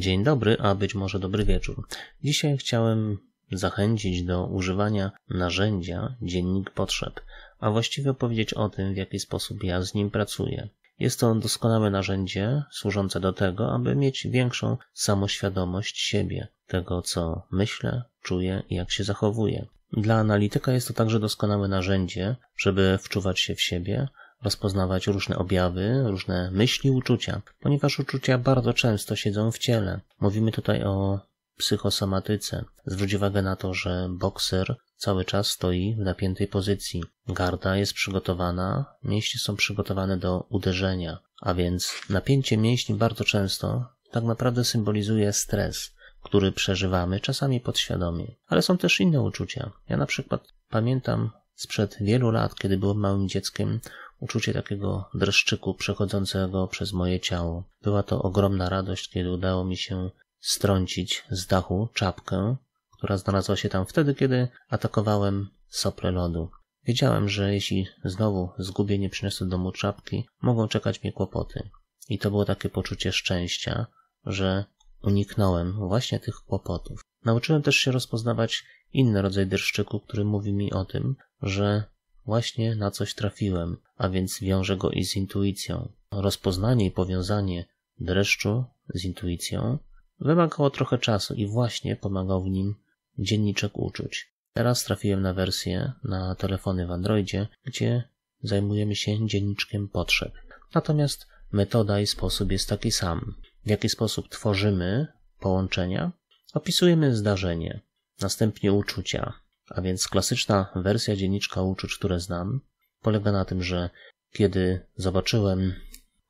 Dzień dobry, a być może dobry wieczór. Dzisiaj chciałem zachęcić do używania narzędzia dziennik potrzeb, a właściwie opowiedzieć o tym, w jaki sposób ja z nim pracuję. Jest to doskonałe narzędzie służące do tego, aby mieć większą samoświadomość siebie, tego co myślę, czuję i jak się zachowuję. Dla analityka jest to także doskonałe narzędzie, żeby wczuwać się w siebie, rozpoznawać różne objawy, różne myśli, uczucia, ponieważ uczucia bardzo często siedzą w ciele. Mówimy tutaj o psychosomatyce. Zwróć uwagę na to, że bokser cały czas stoi w napiętej pozycji. Garda jest przygotowana, mięśnie są przygotowane do uderzenia, a więc napięcie mięśni bardzo często tak naprawdę symbolizuje stres, który przeżywamy czasami podświadomie. Ale są też inne uczucia. Ja na przykład pamiętam sprzed wielu lat, kiedy byłem małym dzieckiem, uczucie takiego dreszczyku przechodzącego przez moje ciało. Była to ogromna radość, kiedy udało mi się strącić z dachu czapkę, która znalazła się tam wtedy, kiedy atakowałem sople lodu. Wiedziałem, że jeśli znowu zgubienie nie przyniosę do domu czapki, mogą czekać mnie kłopoty. I to było takie poczucie szczęścia, że uniknąłem właśnie tych kłopotów. Nauczyłem też się rozpoznawać inny rodzaj dreszczyku, który mówi mi o tym, że Właśnie na coś trafiłem, a więc wiąże go i z intuicją. Rozpoznanie i powiązanie dreszczu z intuicją wymagało trochę czasu i właśnie pomagał w nim dzienniczek uczuć. Teraz trafiłem na wersję na telefony w Androidzie, gdzie zajmujemy się dzienniczkiem potrzeb. Natomiast metoda i sposób jest taki sam. W jaki sposób tworzymy połączenia? Opisujemy zdarzenie, następnie uczucia, a więc klasyczna wersja dzienniczka uczuć, które znam, polega na tym, że kiedy zobaczyłem,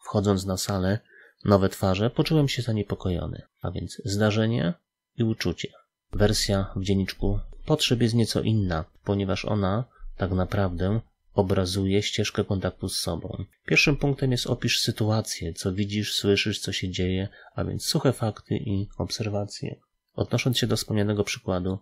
wchodząc na salę, nowe twarze, poczułem się zaniepokojony. A więc zdarzenie i uczucie. Wersja w dzienniczku potrzeb jest nieco inna, ponieważ ona tak naprawdę obrazuje ścieżkę kontaktu z sobą. Pierwszym punktem jest opisz sytuację, co widzisz, słyszysz, co się dzieje, a więc suche fakty i obserwacje. Odnosząc się do wspomnianego przykładu,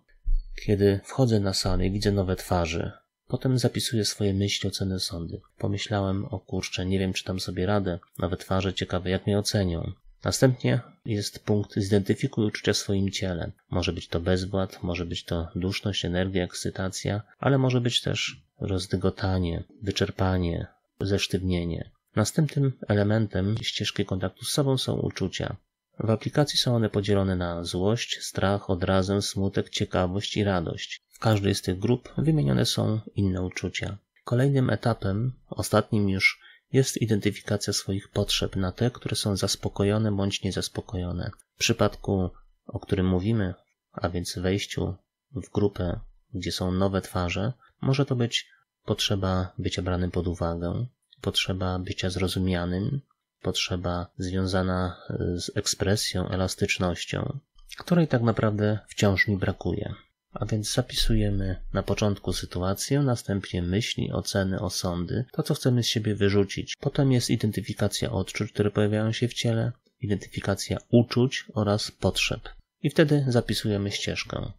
kiedy wchodzę na salę i widzę nowe twarze, potem zapisuję swoje myśli o sądy. Pomyślałem, o kurczę, nie wiem czy tam sobie radę, nowe twarze, ciekawe jak mnie ocenią. Następnie jest punkt zidentyfikuj uczucia w swoim ciele. Może być to bezwład, może być to duszność, energia, ekscytacja, ale może być też rozdygotanie, wyczerpanie, zesztywnienie. Następnym elementem ścieżki kontaktu z sobą są uczucia. W aplikacji są one podzielone na złość, strach, odrazę, smutek, ciekawość i radość. W każdej z tych grup wymienione są inne uczucia. Kolejnym etapem, ostatnim już, jest identyfikacja swoich potrzeb na te, które są zaspokojone bądź niezaspokojone. W przypadku, o którym mówimy, a więc wejściu w grupę, gdzie są nowe twarze, może to być potrzeba bycia branym pod uwagę, potrzeba bycia zrozumianym, potrzeba związana y, z ekspresją, elastycznością, której tak naprawdę wciąż mi brakuje. A więc zapisujemy na początku sytuację, następnie myśli, oceny, osądy, to co chcemy z siebie wyrzucić. Potem jest identyfikacja odczuć, które pojawiają się w ciele, identyfikacja uczuć oraz potrzeb. I wtedy zapisujemy ścieżkę.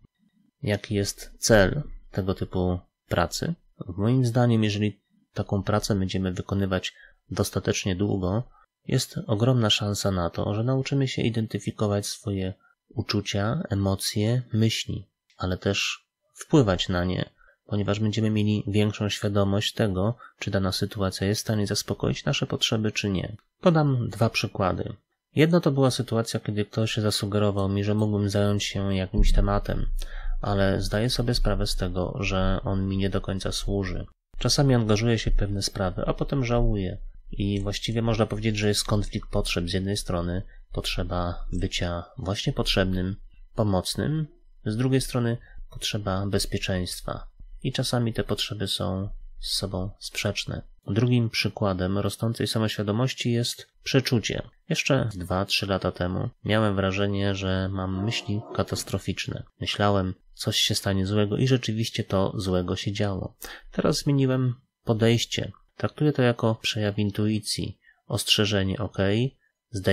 Jaki jest cel tego typu pracy? Moim zdaniem, jeżeli taką pracę będziemy wykonywać dostatecznie długo, jest ogromna szansa na to, że nauczymy się identyfikować swoje uczucia, emocje, myśli, ale też wpływać na nie, ponieważ będziemy mieli większą świadomość tego, czy dana sytuacja jest w stanie zaspokoić nasze potrzeby, czy nie. Podam dwa przykłady. Jedno to była sytuacja, kiedy ktoś zasugerował mi, że mógłbym zająć się jakimś tematem, ale zdaję sobie sprawę z tego, że on mi nie do końca służy. Czasami angażuję się w pewne sprawy, a potem żałuję, i właściwie można powiedzieć, że jest konflikt potrzeb. Z jednej strony potrzeba bycia właśnie potrzebnym, pomocnym, z drugiej strony potrzeba bezpieczeństwa. I czasami te potrzeby są z sobą sprzeczne. Drugim przykładem rosnącej samoświadomości jest przeczucie. Jeszcze 2-3 lata temu miałem wrażenie, że mam myśli katastroficzne. Myślałem, coś się stanie złego i rzeczywiście to złego się działo. Teraz zmieniłem podejście Traktuję to jako przejaw intuicji. Ostrzeżenie ok,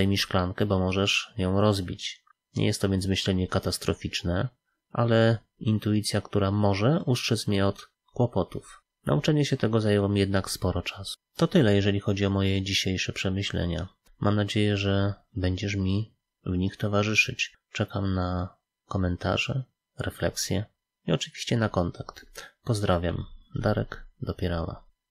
mi szklankę, bo możesz ją rozbić. Nie jest to więc myślenie katastroficzne, ale intuicja, która może uszczyc mnie od kłopotów. Nauczenie się tego zajęło mi jednak sporo czasu. To tyle, jeżeli chodzi o moje dzisiejsze przemyślenia. Mam nadzieję, że będziesz mi w nich towarzyszyć. Czekam na komentarze, refleksje i oczywiście na kontakt. Pozdrawiam. Darek Dopierała.